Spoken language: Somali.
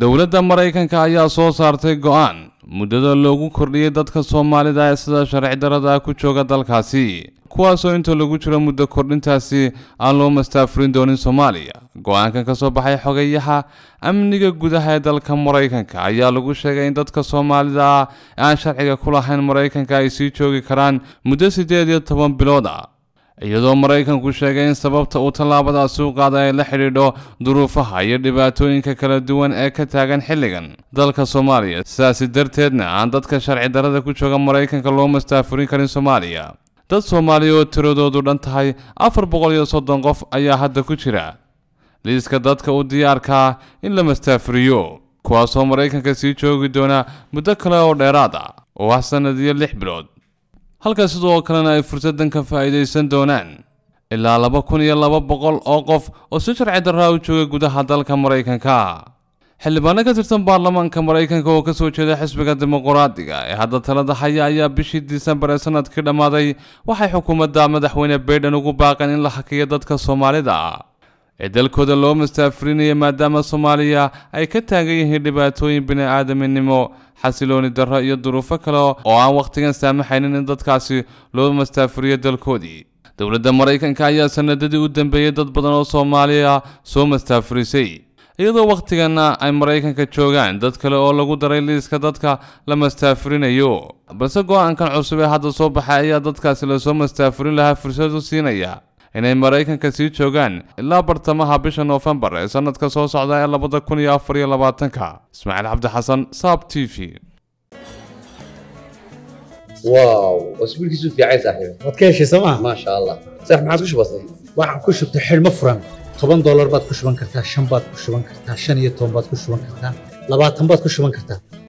dowladda maraykanka ayaa soo saartay go'aan muddada loogu kordhiyey dadka soomaalida ee sida sharci darada ku jooga dalkaasi kuwaasoo inta lagu jiro muddo kordhintaasi aan loo mastaafurin doonin soomaaliya go'aankan ka soo baxay xogayaha amniga gudaha ee dalka maraykanka ayaa lagu sheegay in dadka soomaalida ee aan sharciga ku lahayn maraykanka ay sii joogi karaan muddo siddeed iyo toban bilood ah iyadoo maraykanku sheegay in sababta uu tallaabadaasi u qaaday ay la xidhiidho duruufaha iyo dhibaatooyinka kala duwan ee ka taagan xilligan dalka soomaaliya sidaasi darteedna aan dadka sharci darada ku jooga maraykanka loo mastaafurin karin soomaaliya dad soomaaliya oo tiradoodu dhan tahay afar boqol iyo soddon qof ayaa hadda ku jira liiska dadka u diyaarkaa in la mastaafuriyo kuwaasoo maraykanka sii joogi doona muddo kale oo dheeraad ah oo ah sannad iyo lix bilood halkaas sidoo kalena ay fursaddan ka faa'iidaysan doonaan ilaa laba kun iyo laba boqol oo qof oo si sharci darraa u jooga gudaha dalka maraykanka xildhibaano ka tirsan baarlamaanka maraykanka oo ka soo jeeda xisbiga dimuquraadiga ee hadda talada haya ayaa bishii disembar ee sanadkii dhammaaday waxay xukuumadda madaxweyne baydhen ugu baaqeen in la hakiyo dadka soomaalida ee dalkooda loo mastaafurinayo maadaama soomaaliya ay ka taagan yihiin dhibaatooyin bini-aadaminimo xasilooni darro iyo duruufo kale oo aan wakhtigan saamaxaynin in dadkaasi loo mastaafuriyo dalkoodii dowladda maraykanka ayaa sanadadii u dambeeyey dad badan oo soomaaliya soo mastaafurisay iyadoo wakhtiganna ay maraykanka joogaan dad kale oo lagu daray liiska dadka la mastaafurinayo balse go'aankan cusub ee hadda soo baxay ayaa dadkaasi lasoo mastaafurin lahaa fursad u siinaya inay maraykanka sii joogaan ilaa bartamaha bisha noofembar ee sannadka soo socda ee labada kun iyo afar iyo labaatanka ismaaciil cabdi xasan saab t v واو واسبوع كيسو في عايز احيو ما تكيش سما ما شاء الله صح معك كش بسيط واحد كش بتحل مفرم 10 دولار باد كشبان كرتا 5 باد كشبان كرتا